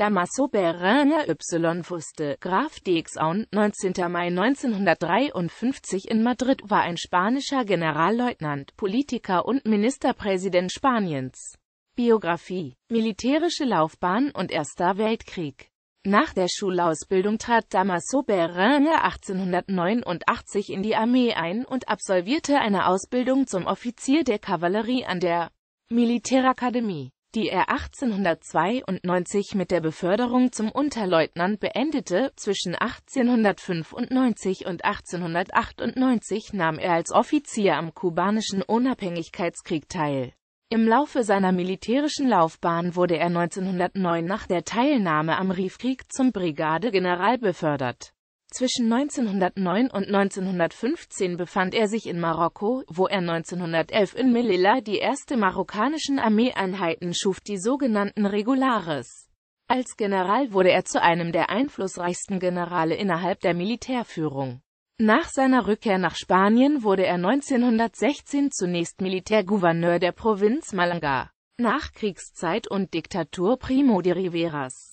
Damaso Berriner y. Fuste, Graf d'Exaun, 19. Mai 1953 in Madrid, war ein spanischer Generalleutnant, Politiker und Ministerpräsident Spaniens. Biografie, militärische Laufbahn und Erster Weltkrieg nach der Schulausbildung trat Damaso Berriner 1889 in die Armee ein und absolvierte eine Ausbildung zum Offizier der Kavallerie an der Militärakademie die er 1892 mit der Beförderung zum Unterleutnant beendete. Zwischen 1895 und 1898 nahm er als Offizier am kubanischen Unabhängigkeitskrieg teil. Im Laufe seiner militärischen Laufbahn wurde er 1909 nach der Teilnahme am Riefkrieg zum Brigadegeneral befördert zwischen 1909 und 1915 befand er sich in Marokko, wo er 1911 in Melilla die erste marokkanischen Armeeeinheiten schuf, die sogenannten Regulares. Als General wurde er zu einem der einflussreichsten Generale innerhalb der Militärführung. Nach seiner Rückkehr nach Spanien wurde er 1916 zunächst Militärgouverneur der Provinz Malaga, nach Kriegszeit und Diktatur Primo de Riveras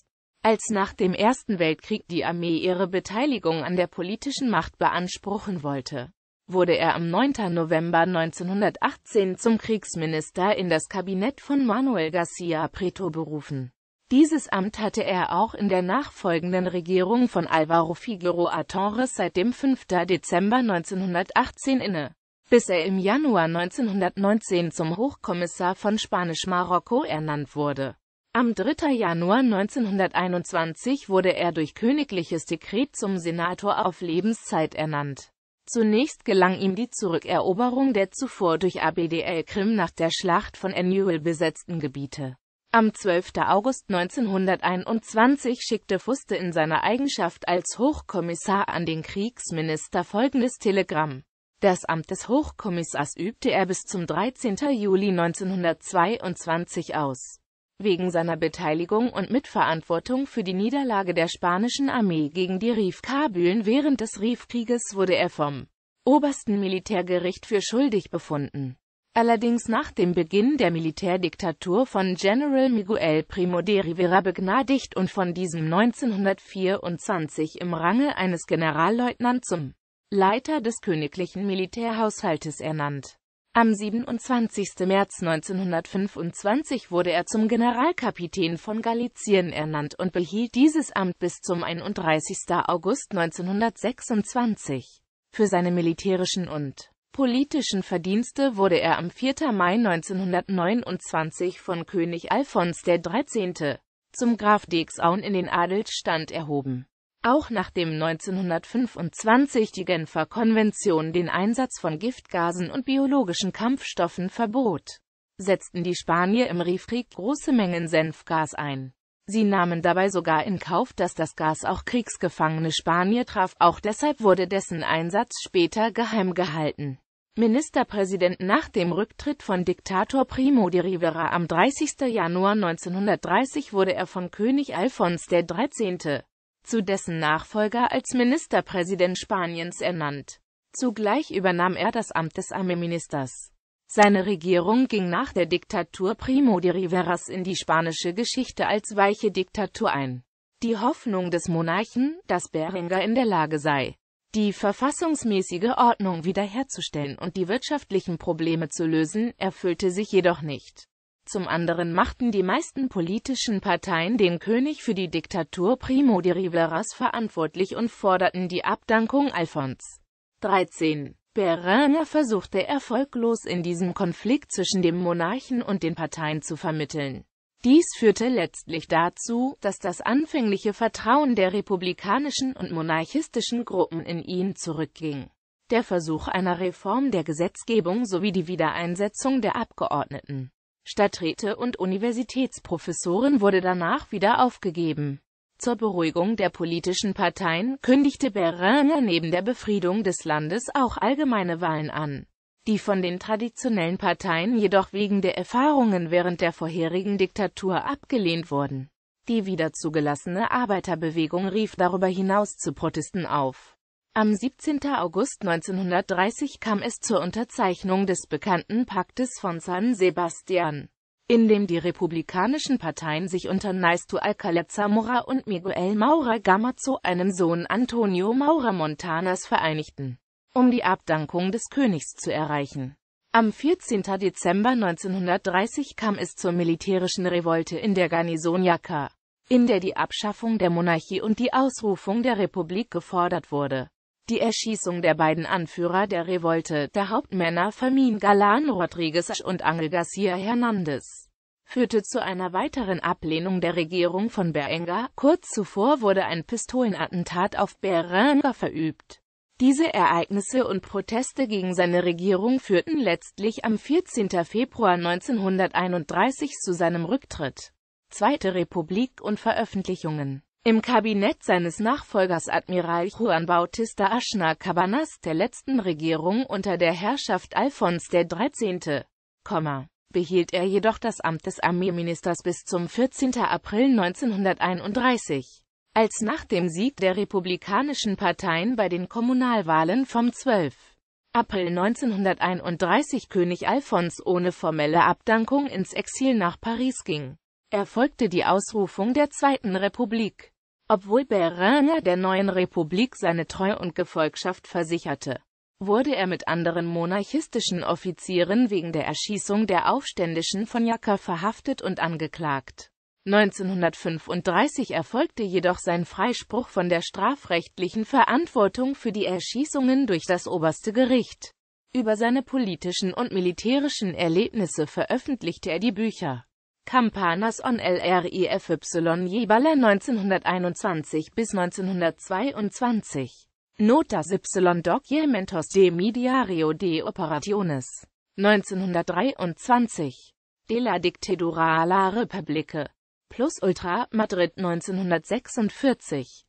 als nach dem Ersten Weltkrieg die Armee ihre Beteiligung an der politischen Macht beanspruchen wollte, wurde er am 9. November 1918 zum Kriegsminister in das Kabinett von Manuel García Preto berufen. Dieses Amt hatte er auch in der nachfolgenden Regierung von Álvaro Figueroa Torres seit dem 5. Dezember 1918 inne, bis er im Januar 1919 zum Hochkommissar von Spanisch-Marokko ernannt wurde am 3. Januar 1921 wurde er durch königliches Dekret zum Senator auf Lebenszeit ernannt. Zunächst gelang ihm die Zurückeroberung der zuvor durch ABDL Krim nach der Schlacht von Annual besetzten Gebiete. Am 12. August 1921 schickte Fuste in seiner Eigenschaft als Hochkommissar an den Kriegsminister folgendes Telegramm. Das Amt des Hochkommissars übte er bis zum 13. Juli 1922 aus wegen seiner Beteiligung und Mitverantwortung für die Niederlage der spanischen Armee gegen die rif während des rif wurde er vom obersten Militärgericht für schuldig befunden. Allerdings nach dem Beginn der Militärdiktatur von General Miguel Primo de Rivera begnadigt und von diesem 1924 im Range eines Generalleutnant zum Leiter des königlichen Militärhaushaltes ernannt. Am 27. März 1925 wurde er zum Generalkapitän von Galizien ernannt und behielt dieses Amt bis zum 31. August 1926. Für seine militärischen und politischen Verdienste wurde er am 4. Mai 1929 von König Alfons XIII. zum Graf d'Exaun in den Adelsstand erhoben. Auch nachdem 1925 die Genfer Konvention den Einsatz von Giftgasen und biologischen Kampfstoffen verbot, setzten die Spanier im Riefkrieg große Mengen Senfgas ein. Sie nahmen dabei sogar in Kauf, dass das Gas auch kriegsgefangene Spanier traf, auch deshalb wurde dessen Einsatz später geheim gehalten. Ministerpräsident nach dem Rücktritt von Diktator Primo de Rivera am 30. Januar 1930 wurde er von König Alfons XIII zu dessen Nachfolger als Ministerpräsident Spaniens ernannt. Zugleich übernahm er das Amt des Armeeministers. Seine Regierung ging nach der Diktatur Primo de Riveras in die spanische Geschichte als weiche Diktatur ein. Die Hoffnung des Monarchen, dass Berengar in der Lage sei, die verfassungsmäßige Ordnung wiederherzustellen und die wirtschaftlichen Probleme zu lösen, erfüllte sich jedoch nicht. Zum anderen machten die meisten politischen Parteien den König für die Diktatur Primo de Riveras verantwortlich und forderten die Abdankung Alfons. 13. Berenger versuchte erfolglos in diesem Konflikt zwischen dem Monarchen und den Parteien zu vermitteln. Dies führte letztlich dazu, dass das anfängliche Vertrauen der republikanischen und monarchistischen Gruppen in ihn zurückging. Der Versuch einer Reform der Gesetzgebung sowie die Wiedereinsetzung der Abgeordneten Stadträte und Universitätsprofessoren wurde danach wieder aufgegeben. Zur Beruhigung der politischen Parteien kündigte Berliner neben der Befriedung des Landes auch allgemeine Wahlen an, die von den traditionellen Parteien jedoch wegen der Erfahrungen während der vorherigen Diktatur abgelehnt wurden. Die wieder zugelassene Arbeiterbewegung rief darüber hinaus zu Protesten auf. Am 17. August 1930 kam es zur Unterzeichnung des bekannten Paktes von San Sebastian, in dem die republikanischen Parteien sich unter Naisto Alcalá Zamora und Miguel Maura Gama zu einem Sohn Antonio Maura Montanas vereinigten, um die Abdankung des Königs zu erreichen. Am 14. Dezember 1930 kam es zur militärischen Revolte in der Garnison Yaca, in der die Abschaffung der Monarchie und die Ausrufung der Republik gefordert wurde. Die Erschießung der beiden Anführer der Revolte, der Hauptmänner Fermin Galan Rodriguez und Angel Garcia Hernandez, führte zu einer weiteren Ablehnung der Regierung von Berenga. Kurz zuvor wurde ein Pistolenattentat auf Berenga verübt. Diese Ereignisse und Proteste gegen seine Regierung führten letztlich am 14. Februar 1931 zu seinem Rücktritt. Zweite Republik und Veröffentlichungen im Kabinett seines Nachfolgers Admiral Juan Bautista Aschner Cabanas der letzten Regierung unter der Herrschaft Alfons XIII. behielt er jedoch das Amt des Armeeministers bis zum 14. April 1931. Als nach dem Sieg der republikanischen Parteien bei den Kommunalwahlen vom 12. April 1931 König Alfons ohne formelle Abdankung ins Exil nach Paris ging, erfolgte die Ausrufung der Zweiten Republik. Obwohl Berliner der neuen Republik seine Treu und Gefolgschaft versicherte, wurde er mit anderen monarchistischen Offizieren wegen der Erschießung der Aufständischen von Jacka verhaftet und angeklagt. 1935 erfolgte jedoch sein Freispruch von der strafrechtlichen Verantwortung für die Erschießungen durch das oberste Gericht. Über seine politischen und militärischen Erlebnisse veröffentlichte er die Bücher Campanas on LRIFY Jebala 1921 bis 1922. Notas Y Doc Mentos de Mediario de Operaciones 1923. De la Dictadura a la Republique. Plus Ultra Madrid 1946.